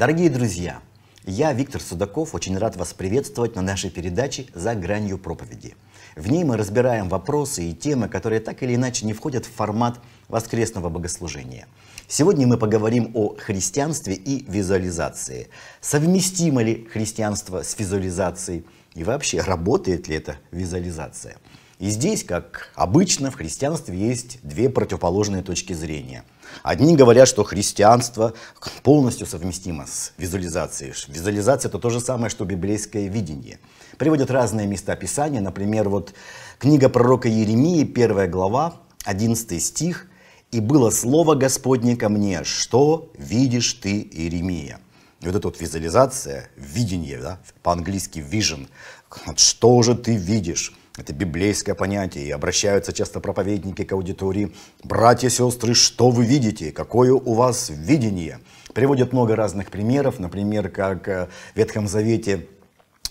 Дорогие друзья, я, Виктор Судаков, очень рад вас приветствовать на нашей передаче «За гранью проповеди». В ней мы разбираем вопросы и темы, которые так или иначе не входят в формат воскресного богослужения. Сегодня мы поговорим о христианстве и визуализации. Совместимо ли христианство с визуализацией? И вообще, работает ли эта визуализация? И здесь, как обычно, в христианстве есть две противоположные точки зрения – Одни говорят, что христианство полностью совместимо с визуализацией. Визуализация это то же самое, что библейское видение. Приводят разные места Писания, например, вот книга пророка Еремии, первая глава, 11 стих. «И было слово Господне ко мне, что видишь ты, Иеремия?» И вот эта вот визуализация, видение, да, по-английски vision, что же ты видишь? Это библейское понятие, и обращаются часто проповедники к аудитории. «Братья, сестры, что вы видите? Какое у вас видение?» Приводят много разных примеров, например, как э, в Ветхом Завете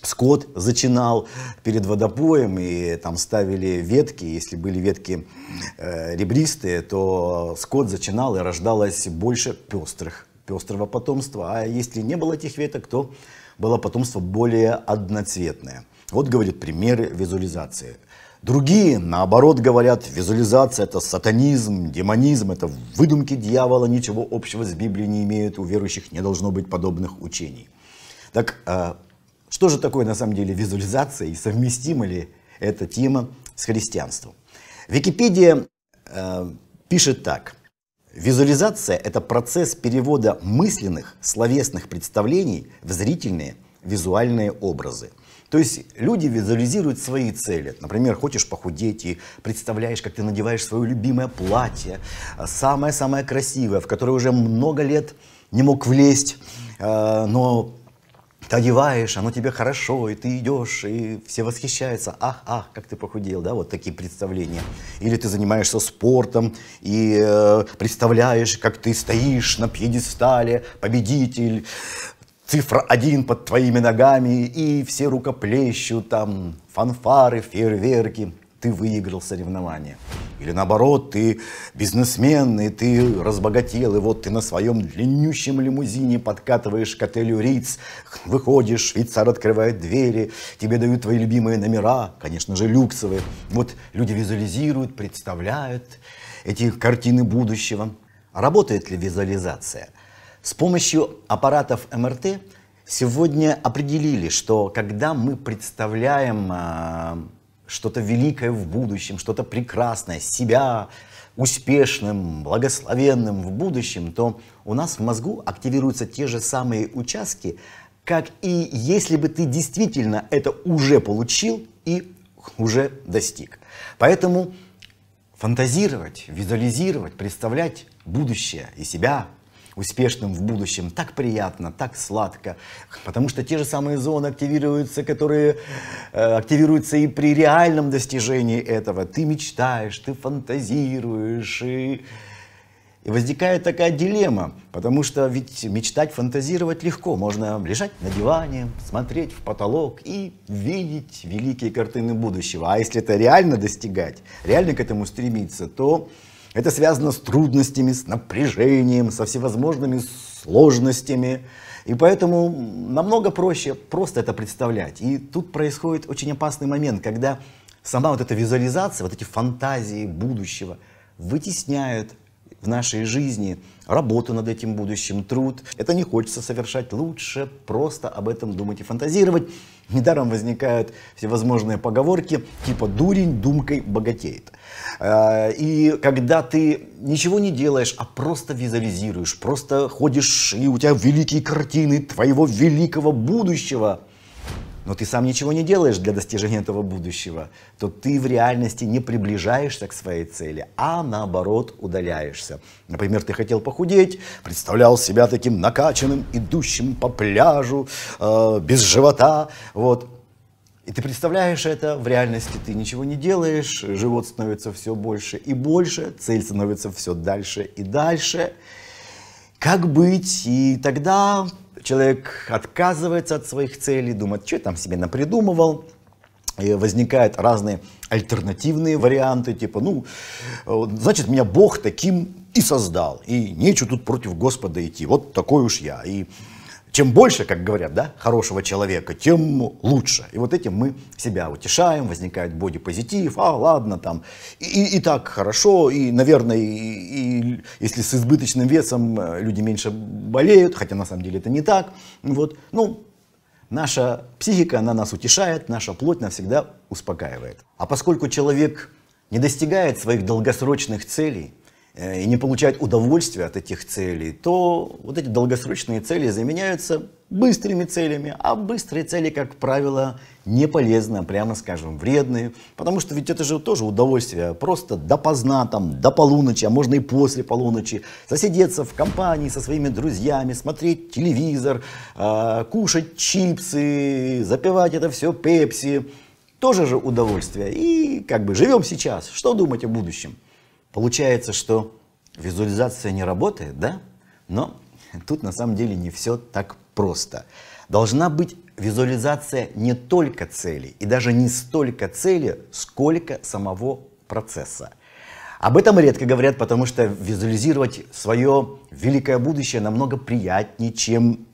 скот зачинал перед водопоем, и там ставили ветки, если были ветки э, ребристые, то скот зачинал, и рождалось больше пестрых, пестрого потомства, а если не было этих веток, то было потомство более одноцветное – вот, говорит, примеры визуализации. Другие, наоборот, говорят, визуализация – это сатанизм, демонизм, это выдумки дьявола, ничего общего с Библией не имеют, у верующих не должно быть подобных учений. Так а, что же такое на самом деле визуализация и совместима ли эта тема с христианством? Википедия а, пишет так. Визуализация – это процесс перевода мысленных, словесных представлений в зрительные, визуальные образы – то есть люди визуализируют свои цели. Например, хочешь похудеть и представляешь, как ты надеваешь свое любимое платье, а, самое-самое красивое, в которое уже много лет не мог влезть, а, но ты одеваешь, оно тебе хорошо, и ты идешь, и все восхищаются. Ах, ах, как ты похудел, да, вот такие представления. Или ты занимаешься спортом и э, представляешь, как ты стоишь на пьедестале, победитель, цифра один под твоими ногами, и все рукоплещут, там, фанфары, фейерверки. Ты выиграл соревнование. Или наоборот, ты бизнесмен, и ты разбогател, и вот ты на своем длиннющем лимузине подкатываешь к отелю Риц, выходишь, швейцар открывает двери, тебе дают твои любимые номера, конечно же, люксовые. Вот люди визуализируют, представляют эти картины будущего. работает ли визуализация – с помощью аппаратов МРТ сегодня определили, что когда мы представляем э, что-то великое в будущем, что-то прекрасное, себя успешным, благословенным в будущем, то у нас в мозгу активируются те же самые участки, как и если бы ты действительно это уже получил и уже достиг. Поэтому фантазировать, визуализировать, представлять будущее и себя, успешным в будущем. Так приятно, так сладко. Потому что те же самые зоны активируются, которые э, активируются и при реальном достижении этого. Ты мечтаешь, ты фантазируешь и... И возникает такая дилемма, потому что ведь мечтать, фантазировать легко. Можно лежать на диване, смотреть в потолок и видеть великие картины будущего. А если это реально достигать, реально к этому стремиться, то это связано с трудностями, с напряжением, со всевозможными сложностями. И поэтому намного проще просто это представлять. И тут происходит очень опасный момент, когда сама вот эта визуализация, вот эти фантазии будущего вытесняют в нашей жизни работу над этим будущим, труд. Это не хочется совершать лучше, просто об этом думать и фантазировать. Недаром возникают всевозможные поговорки типа «дурень думкой богатеет». Э, и когда ты ничего не делаешь, а просто визуализируешь, просто ходишь, и у тебя великие картины твоего великого будущего – но ты сам ничего не делаешь для достижения этого будущего, то ты в реальности не приближаешься к своей цели, а наоборот удаляешься. Например, ты хотел похудеть, представлял себя таким накачанным, идущим по пляжу, э, без живота, вот. И ты представляешь это, в реальности ты ничего не делаешь, живот становится все больше и больше, цель становится все дальше и дальше. Как быть? И тогда человек отказывается от своих целей, думает, что я там себе напридумывал, и возникают разные альтернативные варианты, типа, ну, э, значит, меня Бог таким и создал, и нечего тут против Господа идти, вот такой уж я. И чем больше, как говорят, да, хорошего человека, тем лучше. И вот этим мы себя утешаем, возникает бодипозитив, а ладно там, и, и, так хорошо, и, наверное, и, и, если с избыточным весом э, люди меньше болеют, хотя на самом деле это не так, вот, ну, наша психика, она нас утешает, наша плоть навсегда успокаивает. А поскольку человек не достигает своих долгосрочных целей, Э, и не получать удовольствия от этих целей, то вот эти долгосрочные цели заменяются быстрыми целями, а быстрые цели, как правило, не полезны, а прямо скажем, вредные, потому что ведь это же тоже удовольствие, просто допоздна, там, до полуночи, а можно и после полуночи, засидеться в компании со своими друзьями, смотреть телевизор, э, кушать чипсы, запивать это все пепси, тоже же удовольствие, и как бы живем сейчас, что думать о будущем? Получается, что визуализация не работает, да? Но тут на самом деле не все так просто. Должна быть визуализация не только цели, и даже не столько цели, сколько самого процесса. Об этом редко говорят, потому что визуализировать свое великое будущее намного приятнее, чем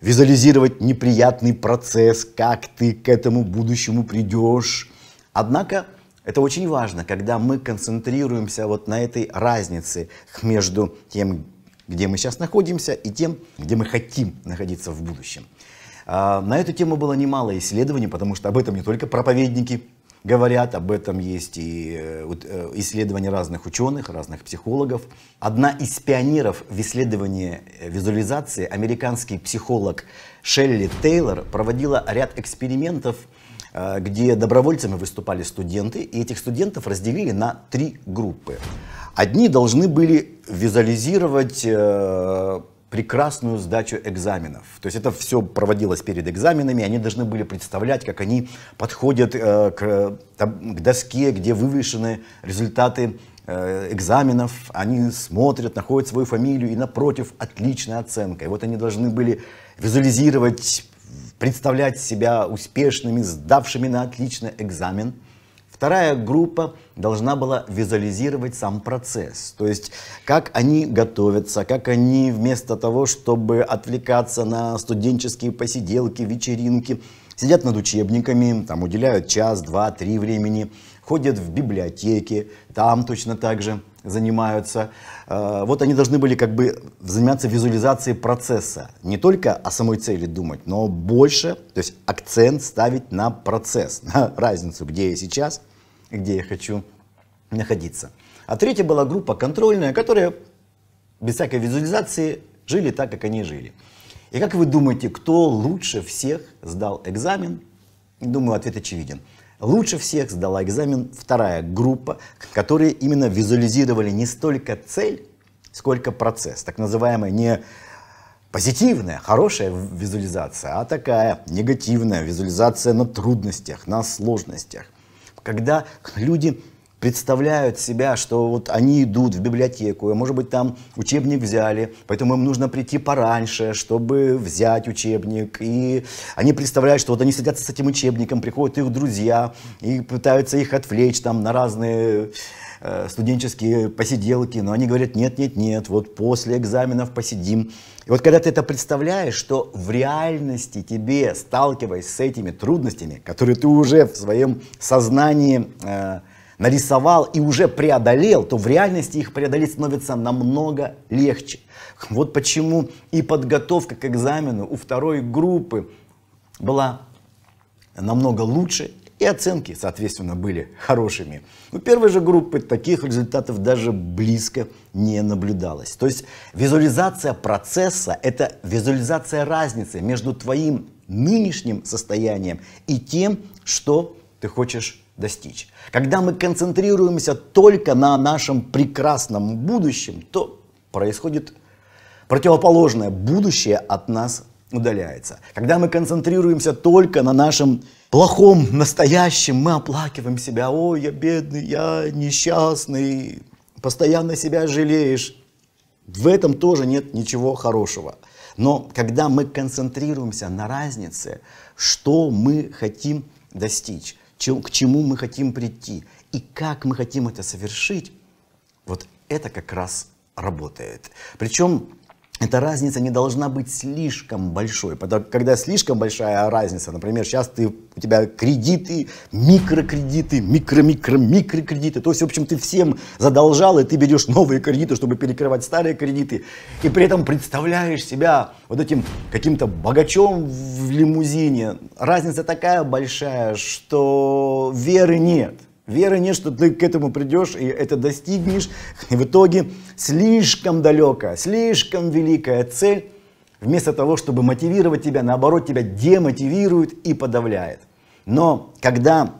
визуализировать неприятный процесс, как ты к этому будущему придешь. Однако это очень важно, когда мы концентрируемся вот на этой разнице между тем, где мы сейчас находимся, и тем, где мы хотим находиться в будущем. А, на эту тему было немало исследований, потому что об этом не только проповедники говорят, об этом есть и э, э, исследования разных ученых, разных психологов. Одна из пионеров в исследовании э, визуализации, американский психолог Шелли Тейлор, проводила ряд экспериментов, Э, где добровольцами выступали студенты, и этих студентов разделили на три группы. Одни должны были визуализировать э, прекрасную сдачу экзаменов. То есть это все проводилось перед экзаменами, они должны были представлять, как они подходят э, к, там, к доске, где вывешены результаты э, экзаменов, они смотрят, находят свою фамилию и напротив отличная оценка. И вот они должны были визуализировать представлять себя успешными, сдавшими на отлично экзамен. Вторая группа должна была визуализировать сам процесс, то есть как они готовятся, как они вместо того, чтобы отвлекаться на студенческие посиделки, вечеринки, сидят над учебниками, там уделяют час, два, три времени, ходят в библиотеки, там точно так же – занимаются. Э, вот они должны были как бы заниматься визуализацией процесса. Не только о самой цели думать, но больше, то есть акцент ставить на процесс, на разницу, где я сейчас и где я хочу находиться. А третья была группа контрольная, которая без всякой визуализации жили так, как они жили. И как вы думаете, кто лучше всех сдал экзамен? Думаю, ответ очевиден. Лучше всех сдала экзамен вторая группа, которые именно визуализировали не столько цель, сколько процесс. Так называемая не позитивная, хорошая визуализация, а такая негативная визуализация на трудностях, на сложностях. Когда люди представляют себя, что вот они идут в библиотеку, и, а, может быть, там учебник взяли, поэтому им нужно прийти пораньше, чтобы взять учебник. И они представляют, что вот они садятся с этим учебником, приходят их друзья и пытаются их отвлечь там на разные э, студенческие посиделки, но они говорят, нет, нет, нет, вот после экзаменов посидим. И вот когда ты это представляешь, что в реальности тебе, сталкиваясь с этими трудностями, которые ты уже в своем сознании э, нарисовал и уже преодолел, то в реальности их преодолеть становится намного легче. Вот почему и подготовка к экзамену у второй группы была намного лучше, и оценки, соответственно, были хорошими. У первой же группы таких результатов даже близко не наблюдалось. То есть визуализация процесса – это визуализация разницы между твоим нынешним состоянием и тем, что ты хочешь достичь. Когда мы концентрируемся только на нашем прекрасном будущем, то происходит противоположное. Будущее от нас удаляется. Когда мы концентрируемся только на нашем плохом настоящем, мы оплакиваем себя. Ой, я бедный, я несчастный, постоянно себя жалеешь. В этом тоже нет ничего хорошего. Но когда мы концентрируемся на разнице, что мы хотим достичь, чем, к чему мы хотим прийти и как мы хотим это совершить, вот это как раз работает. Причем эта разница не должна быть слишком большой. когда слишком большая разница, например, сейчас ты, у тебя кредиты, микрокредиты, микро-микро-микрокредиты, то есть, в общем, ты всем задолжал, и ты берешь новые кредиты, чтобы перекрывать старые кредиты, и при этом представляешь себя вот этим каким-то богачом в лимузине. Разница такая большая, что веры нет. Вера не, что ты к этому придешь и это достигнешь. И в итоге слишком далекая, слишком великая цель, вместо того, чтобы мотивировать тебя, наоборот, тебя демотивирует и подавляет. Но когда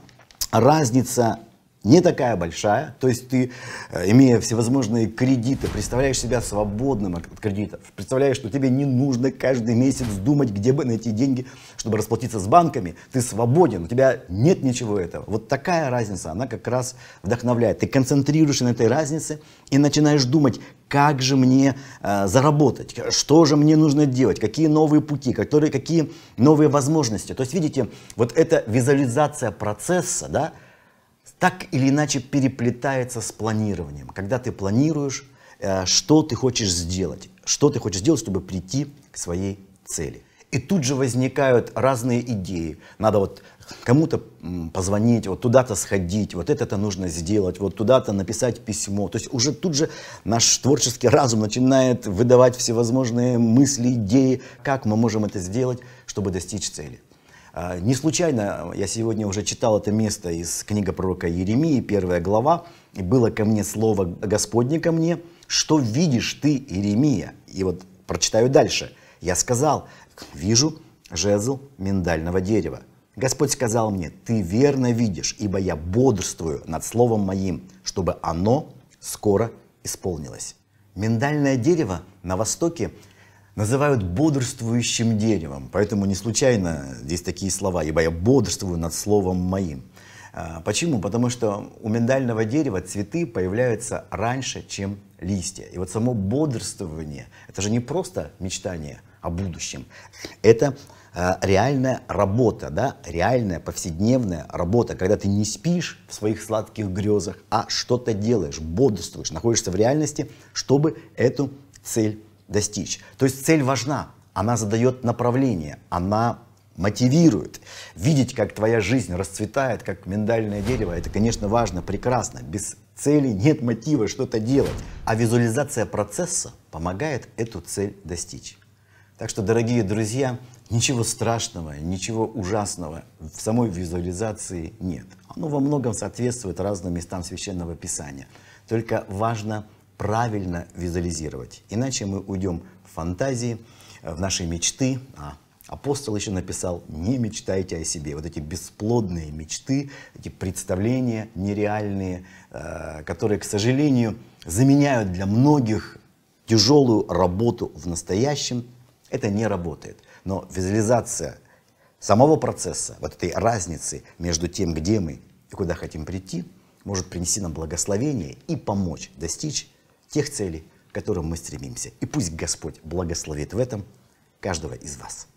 разница не такая большая, то есть ты, э, имея всевозможные кредиты, представляешь себя свободным от кредитов, представляешь, что тебе не нужно каждый месяц думать, где бы найти деньги, чтобы расплатиться с банками, ты свободен, у тебя нет ничего этого. Вот такая разница, она как раз вдохновляет. Ты концентрируешься на этой разнице и начинаешь думать, как же мне э, заработать, что же мне нужно делать, какие новые пути, которые, какие новые возможности. То есть, видите, вот эта визуализация процесса, да, так или иначе переплетается с планированием. Когда ты планируешь, э, что ты хочешь сделать, что ты хочешь сделать, чтобы прийти к своей цели. И тут же возникают разные идеи. Надо вот кому-то позвонить, вот туда-то сходить, вот это-то нужно сделать, вот туда-то написать письмо. То есть уже тут же наш творческий разум начинает выдавать всевозможные мысли, идеи, как мы можем это сделать, чтобы достичь цели. А, не случайно я сегодня уже читал это место из книги пророка Еремии, первая глава, и было ко мне слово Господне ко мне, что видишь ты, Иеремия? И вот прочитаю дальше. Я сказал, вижу жезл миндального дерева. Господь сказал мне, ты верно видишь, ибо я бодрствую над словом моим, чтобы оно скоро исполнилось. Миндальное дерево на Востоке – называют бодрствующим деревом. Поэтому не случайно здесь такие слова, ибо я бодрствую над словом моим. А, почему? Потому что у миндального дерева цветы появляются раньше, чем листья. И вот само бодрствование, это же не просто мечтание о будущем, это а, реальная работа, да, реальная повседневная работа, когда ты не спишь в своих сладких грезах, а что-то делаешь, бодрствуешь, находишься в реальности, чтобы эту цель достичь. То есть цель важна, она задает направление, она мотивирует. Видеть, как твоя жизнь расцветает, как миндальное дерево, это, конечно, важно, прекрасно. Без цели нет мотива что-то делать. А визуализация процесса помогает эту цель достичь. Так что, дорогие друзья, ничего страшного, ничего ужасного в самой визуализации нет. Оно во многом соответствует разным местам Священного Писания. Только важно – правильно визуализировать. Иначе мы уйдем в фантазии, э, в наши мечты. А апостол еще написал, не мечтайте о себе. Вот эти бесплодные мечты, эти представления нереальные, э, которые, к сожалению, заменяют для многих тяжелую работу в настоящем, это не работает. Но визуализация самого процесса, вот этой разницы между тем, где мы и куда хотим прийти, может принести нам благословение и помочь достичь тех целей, к которым мы стремимся. И пусть Господь благословит в этом каждого из вас.